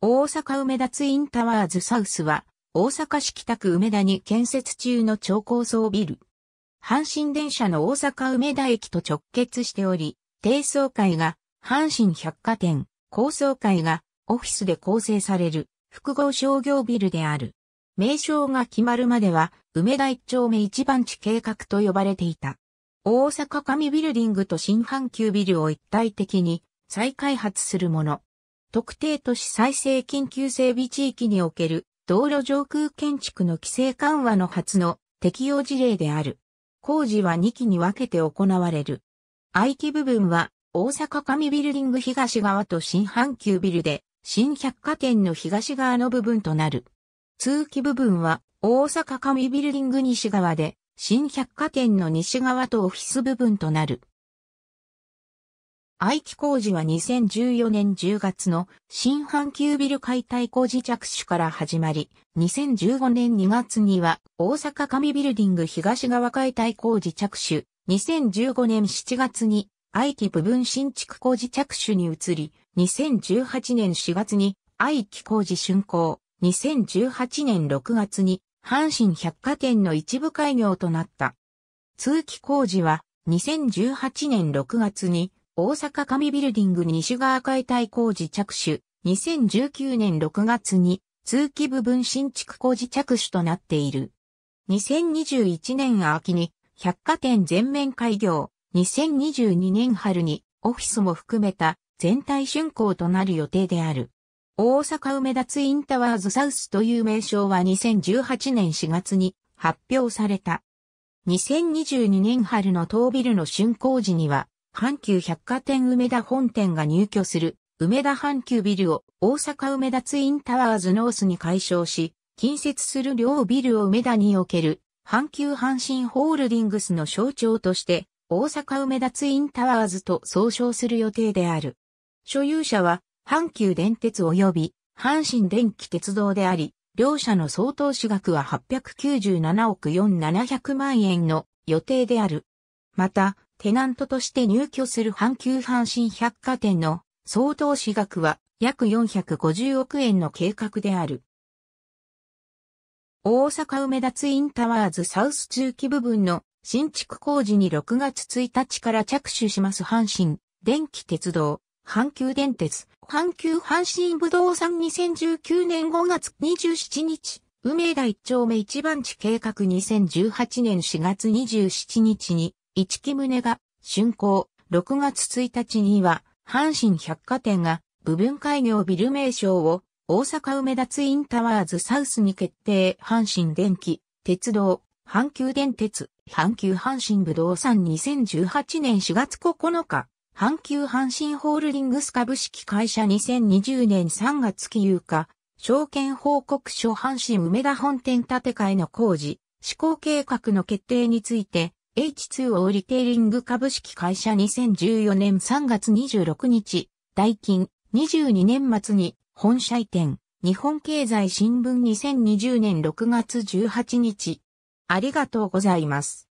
大阪梅田ツインタワーズサウスは、大阪市北区梅田に建設中の超高層ビル。阪神電車の大阪梅田駅と直結しており、低層階が阪神百貨店、高層階がオフィスで構成される複合商業ビルである。名称が決まるまでは、梅田一丁目一番地計画と呼ばれていた。大阪紙ビルディングと新阪急ビルを一体的に再開発するもの。特定都市再生緊急整備地域における道路上空建築の規制緩和の初の適用事例である。工事は2期に分けて行われる。愛機部分は大阪上ビルディング東側と新阪急ビルで新百貨店の東側の部分となる。通期部分は大阪上ビルディング西側で新百貨店の西側とオフィス部分となる。愛機工事は2014年10月の新阪急ビル解体工事着手から始まり、2015年2月には大阪上ビルディング東側解体工事着手、2015年7月に愛機部分新築工事着手に移り、2018年4月に愛機工事竣工、2018年6月に阪神百貨店の一部開業となった。通期工事は2018年6月に大阪紙ビルディング西側解体工事着手、2019年6月に通気部分新築工事着手となっている。2021年秋に百貨店全面開業、2022年春にオフィスも含めた全体竣工となる予定である。大阪梅田ツインタワーズサウスという名称は2018年4月に発表された。2022年春の当ビルの竣工時には阪急百貨店梅田本店が入居する梅田阪急ビルを大阪梅田ツインタワーズノースに改称し、近接する両ビルを梅田における阪急阪神ホールディングスの象徴として、大阪梅田ツインタワーズと総称する予定である。所有者は、阪急電鉄及び、阪神電気鉄道であり、両社の総投資額は897億4700万円の予定である。また、テナントとして入居する阪急阪神百貨店の総投資額は約450億円の計画である。大阪梅田ツインタワーズサウス中期部分の新築工事に6月1日から着手します阪神、電気鉄道、阪急電鉄、阪急阪神武道産2019年5月27日、梅田1丁目1番地計画2018年4月27日に一木宗が、竣工、6月1日には、阪神百貨店が、部分開業ビル名称を、大阪梅田ツインタワーズサウスに決定、阪神電気、鉄道、阪急電鉄、阪急阪神武道産2018年4月9日、阪急阪神ホールディングス株式会社2020年3月期有価、証券報告書阪神梅田本店建て替えの工事、施行計画の決定について、H2O リテイリング株式会社2014年3月26日、代金22年末に本社移転、日本経済新聞2020年6月18日。ありがとうございます。